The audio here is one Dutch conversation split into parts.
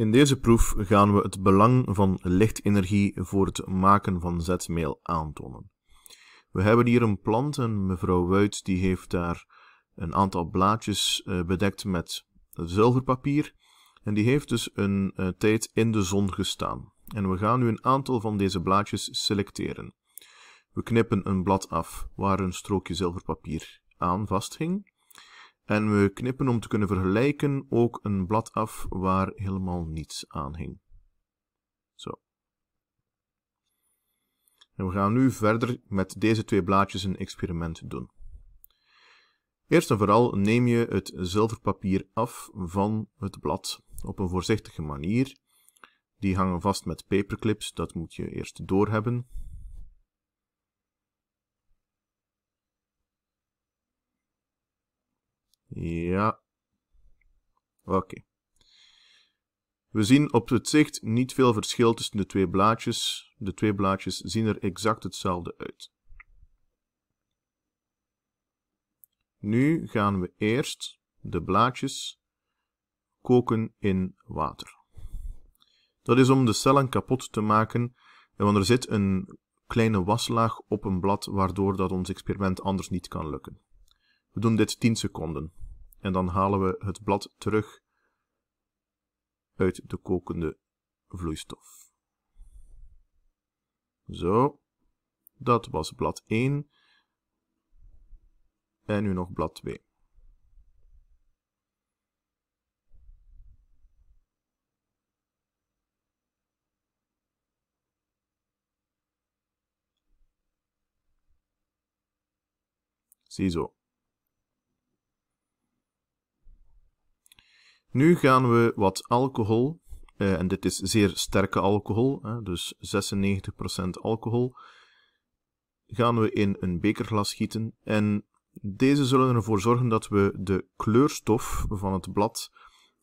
In deze proef gaan we het belang van lichtenergie voor het maken van zetmeel aantonen. We hebben hier een plant en mevrouw Wuit die heeft daar een aantal blaadjes eh, bedekt met zilverpapier. En die heeft dus een eh, tijd in de zon gestaan. En we gaan nu een aantal van deze blaadjes selecteren. We knippen een blad af waar een strookje zilverpapier aan vasthing. En we knippen om te kunnen vergelijken ook een blad af waar helemaal niets aan hing. Zo. En we gaan nu verder met deze twee blaadjes een experiment doen. Eerst en vooral neem je het zilverpapier af van het blad op een voorzichtige manier. Die hangen vast met paperclips, dat moet je eerst doorhebben. Ja. Oké. We zien op het zicht niet veel verschil tussen de twee blaadjes. De twee blaadjes zien er exact hetzelfde uit. Nu gaan we eerst de blaadjes koken in water. Dat is om de cellen kapot te maken, want er zit een kleine waslaag op een blad, waardoor dat ons experiment anders niet kan lukken. We doen dit 10 seconden en dan halen we het blad terug uit de kokende vloeistof. Zo, dat was blad 1. En nu nog blad 2. Ziezo. Nu gaan we wat alcohol, eh, en dit is zeer sterke alcohol, dus 96% alcohol, gaan we in een bekerglas gieten. En deze zullen ervoor zorgen dat we de kleurstof van het blad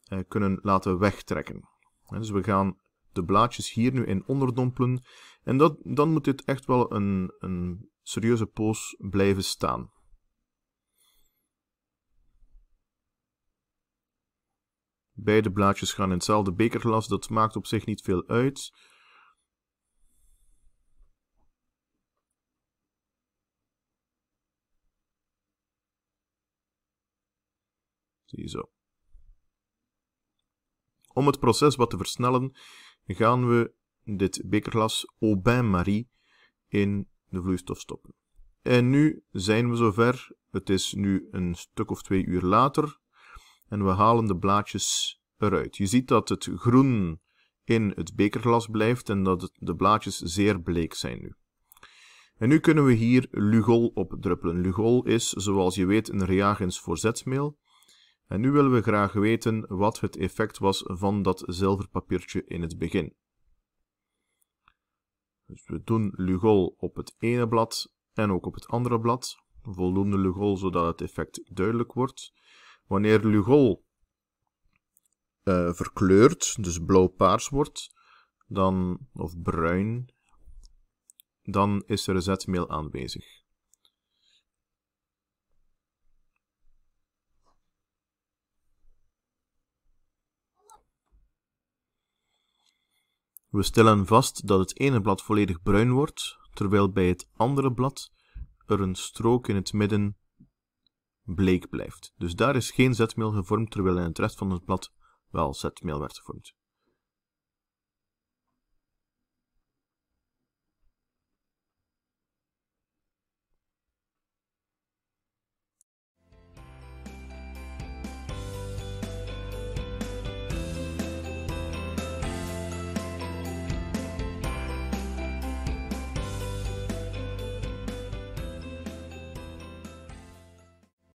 eh, kunnen laten wegtrekken. dus we gaan de blaadjes hier nu in onderdompelen. En dat, dan moet dit echt wel een, een serieuze poos blijven staan. Beide blaadjes gaan in hetzelfde bekerglas, dat maakt op zich niet veel uit. Zo. Om het proces wat te versnellen, gaan we dit bekerglas au bain-marie in de vloeistof stoppen. En nu zijn we zover. Het is nu een stuk of twee uur later en we halen de blaadjes eruit. Je ziet dat het groen in het bekerglas blijft en dat de blaadjes zeer bleek zijn nu. En nu kunnen we hier Lugol op druppelen. Lugol is, zoals je weet, een reagens voor zetmeel. En nu willen we graag weten wat het effect was van dat zilverpapiertje in het begin. Dus we doen Lugol op het ene blad en ook op het andere blad. Voldoende Lugol zodat het effect duidelijk wordt. Wanneer Lugol uh, eh, verkleurt, dus blauw-paars wordt, dan, of bruin, dan is er zetmeel aanwezig. We stellen vast dat het ene blad volledig bruin wordt, terwijl bij het andere blad er een strook in het midden bleek blijft. Dus daar is geen zetmeel gevormd, terwijl in het rest van het blad wel zetmeel werd gevormd.